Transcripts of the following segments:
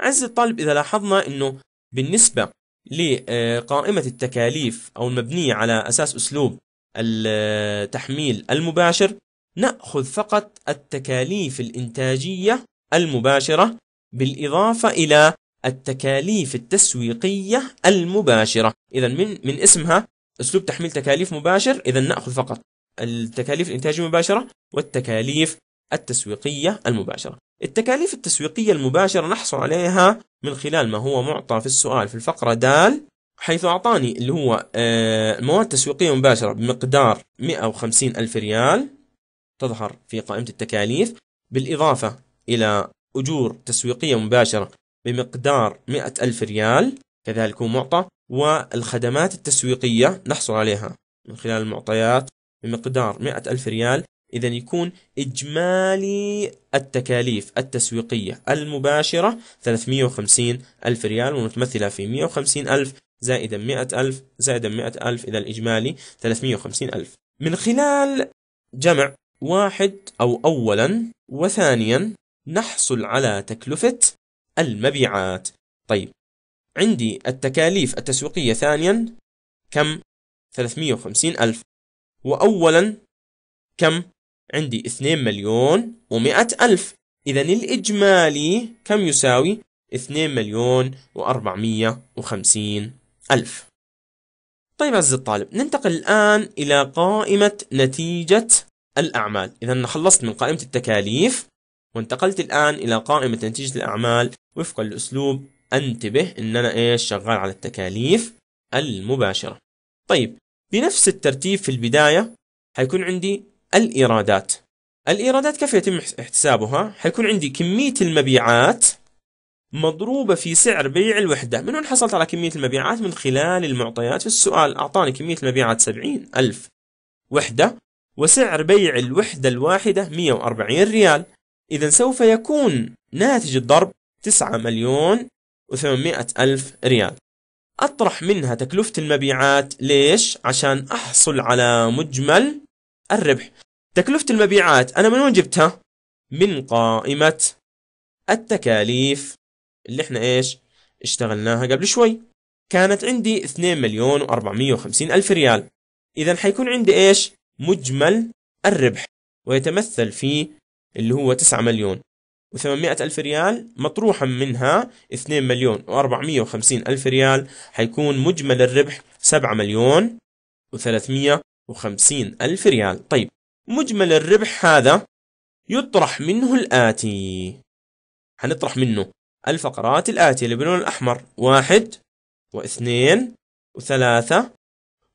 عز الطالب إذا لاحظنا أنه بالنسبة لقائمة التكاليف أو المبنية على أساس أسلوب التحميل المباشر نأخذ فقط التكاليف الإنتاجية المباشرة بالإضافة إلى التكاليف التسويقية المباشرة إذا من, من اسمها أسلوب تحميل تكاليف مباشر إذا نأخذ فقط التكاليف الإنتاجية المباشرة والتكاليف التسويقية المباشرة التكاليف التسويقية المباشرة نحصل عليها من خلال ما هو معطى في السؤال في الفقرة دال حيث أعطاني اللي هو آه، المواد التسويقية مباشرة بمقدار 150 ألف ريال تظهر في قائمة التكاليف بالإضافة إلى أجور تسويقية مباشرة بمقدار 100 ألف ريال كذلك هو معطى والخدمات التسويقية نحصل عليها من خلال المعطيات بمقدار 100 ألف ريال إذا يكون إجمالي التكاليف التسويقية المباشرة 350 ألف ريال ومتمثلة في 150 ألف زائدا 100 ألف زائدا 100 ألف إذا الإجمالي 350 ألف من خلال جمع واحد أو أولا وثانيا نحصل على تكلفة المبيعات طيب عندي التكاليف التسويقية ثانيا كم 350 ألف وأولا كم عندي 2 مليون و100 ألف إذا الإجمالي كم يساوي؟ 2 مليون و450 ألف طيب عزيزي الطالب ننتقل الآن إلى قائمة نتيجة الأعمال إذا خلصت من قائمة التكاليف وانتقلت الآن إلى قائمة نتيجة الأعمال وفقا لأسلوب أنتبه إن أنا إيش شغال على التكاليف المباشرة طيب بنفس الترتيب في البداية حيكون عندي الإيرادات الإيرادات كيف يتم احتسابها؟ حيكون عندي كمية المبيعات مضروبة في سعر بيع الوحدة من وين حصلت على كمية المبيعات؟ من خلال المعطيات في السؤال أعطاني كمية المبيعات 70 ألف وحدة وسعر بيع الوحدة الواحدة 140 ريال إذا سوف يكون ناتج الضرب 9 مليون و800 ألف ريال أطرح منها تكلفة المبيعات ليش؟ عشان أحصل على مجمل الربح تكلفة المبيعات أنا من وين جبتها؟ من قائمة التكاليف اللي احنا ايش اشتغلناها قبل شوي كانت عندي 2 مليون و450 ألف ريال إذا حيكون عندي ايش مجمل الربح ويتمثل في اللي هو 9 مليون و800 ألف ريال مطروحا منها 2 مليون و450 ألف ريال حيكون مجمل الربح 7 مليون و300 وخمسين ألف ريال طيب مجمل الربح هذا يطرح منه الآتي هنطرح منه الفقرات الآتية اللي باللون الأحمر واحد واثنين وثلاثة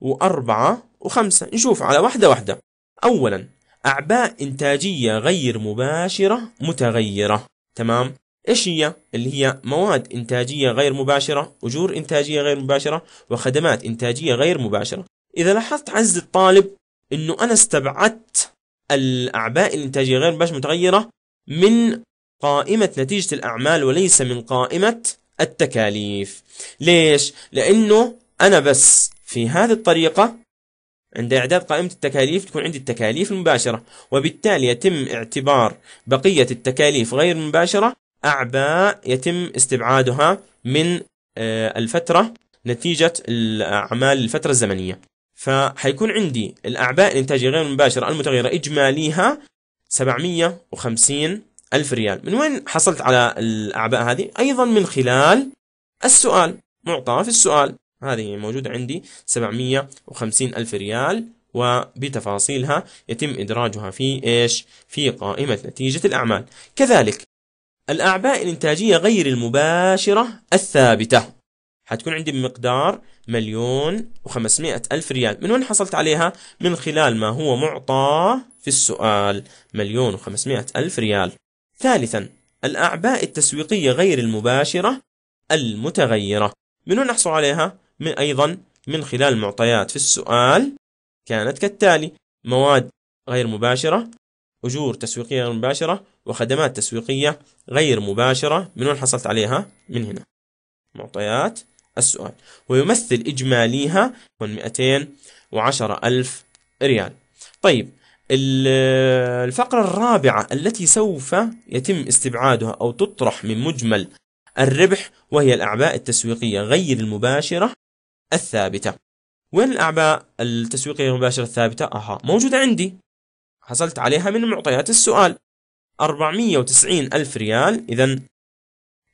وأربعة وخمسة نشوف على واحدة واحدة أولا أعباء إنتاجية غير مباشرة متغيرة تمام إيش هي اللي هي مواد إنتاجية غير مباشرة أجور إنتاجية غير مباشرة وخدمات إنتاجية غير مباشرة إذا لاحظت عز الطالب إنه أنا استبعدت الأعباء الإنتاجية غير باش متغيرة من قائمة نتيجة الأعمال وليس من قائمة التكاليف ليش؟ لأنه أنا بس في هذه الطريقة عند إعداد قائمة التكاليف تكون عندي التكاليف المباشرة وبالتالي يتم اعتبار بقية التكاليف غير المباشرة أعباء يتم استبعادها من آه، الفترة نتيجة الأعمال الفترة الزمنية فحيكون عندي الأعباء الإنتاجية غير المباشرة المتغيرة إجماليها 750 ألف ريال من وين حصلت على الأعباء هذه؟ أيضا من خلال السؤال معطى في السؤال هذه موجودة عندي 750 ألف ريال وبتفاصيلها يتم إدراجها في إيش؟ في قائمة نتيجة الأعمال كذلك الأعباء الإنتاجية غير المباشرة الثابتة حتكون عندي بمقدار مليون و500 ألف ريال من وين حصلت عليها؟ من خلال ما هو معطى في السؤال مليون و500 ألف ريال ثالثا الأعباء التسويقية غير المباشرة المتغيرة من وين أحصل عليها؟ من أيضا من خلال معطيات في السؤال كانت كالتالي مواد غير مباشرة أجور تسويقية غير مباشرة وخدمات تسويقية غير مباشرة من وين حصلت عليها؟ من هنا معطيات السؤال ويمثل إجماليها 210 ألف ريال طيب الفقرة الرابعة التي سوف يتم استبعادها أو تطرح من مجمل الربح وهي الأعباء التسويقية غير المباشرة الثابتة وين الأعباء التسويقية المباشرة الثابتة؟ أها موجودة عندي حصلت عليها من معطيات السؤال 490 ألف ريال إذا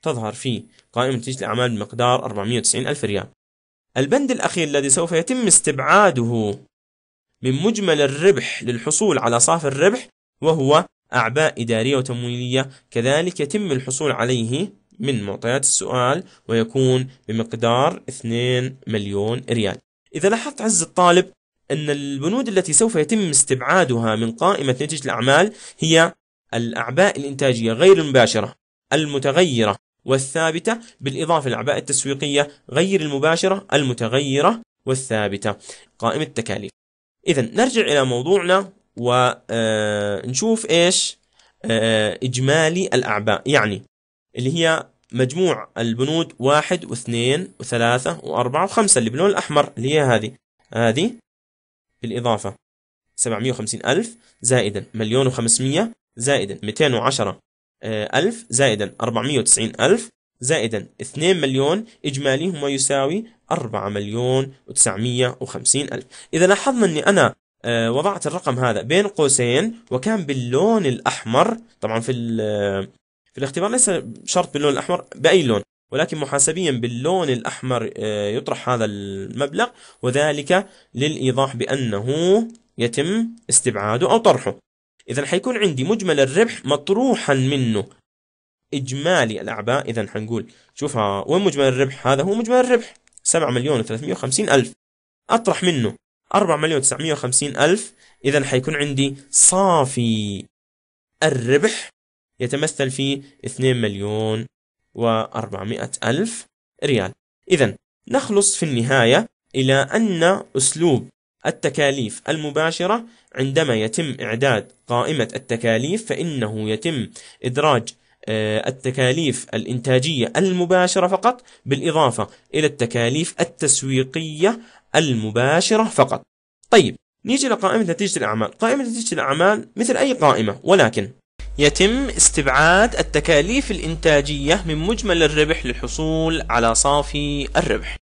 تظهر في قائمة نتيجة الأعمال بمقدار 490 ألف ريال البند الأخير الذي سوف يتم استبعاده من مجمل الربح للحصول على صافي الربح وهو أعباء إدارية وتمويلية كذلك يتم الحصول عليه من معطيات السؤال ويكون بمقدار 2 مليون ريال إذا لاحظت عز الطالب أن البنود التي سوف يتم استبعادها من قائمة نتيجة الأعمال هي الأعباء الإنتاجية غير المباشرة المتغيرة والثابتة بالإضافة للأعباء التسويقية غير المباشرة المتغيرة والثابتة قائمة التكاليف إذا نرجع إلى موضوعنا ونشوف آه، إيش آه، إجمالي الأعباء يعني اللي هي مجموع البنود واحد واثنين وثلاثة وأربعة وخمسة اللي باللون الأحمر اللي هي هذه هذه بالإضافة 750 ألف زائدا مليون وخمسمية زائدا 210 ألف زائدا 490 ألف زائدا 2 مليون إجمالي هما يساوي 4 مليون و950 ألف إذا لاحظنا أني أنا آه، وضعت الرقم هذا بين قوسين وكان باللون الأحمر طبعا في آه، في الاختبار ليس شرط باللون الأحمر بأي لون ولكن محاسبيا باللون الأحمر آه، يطرح هذا المبلغ وذلك للإيضاح بأنه يتم استبعاده أو طرحه إذا حيكون عندي مجمل الربح مطروحا منه إجمالي الأعباء إذا حنقول شوف وين مجمل الربح هذا هو مجمل الربح 7 مليون و350 ألف أطرح منه 4 مليون 950 ألف إذا حيكون عندي صافي الربح يتمثل في 2 مليون و400 ألف ريال إذا نخلص في النهاية إلى أن أسلوب التكاليف المباشرة عندما يتم إعداد قائمة التكاليف فإنه يتم إدراج آه، التكاليف الإنتاجية المباشرة فقط بالإضافة إلى التكاليف التسويقية المباشرة فقط طيب نيجي لقائمة نتيجة الأعمال قائمة نتيجة الأعمال مثل أي قائمة ولكن يتم استبعاد التكاليف الإنتاجية من مجمل الربح للحصول على صافي الربح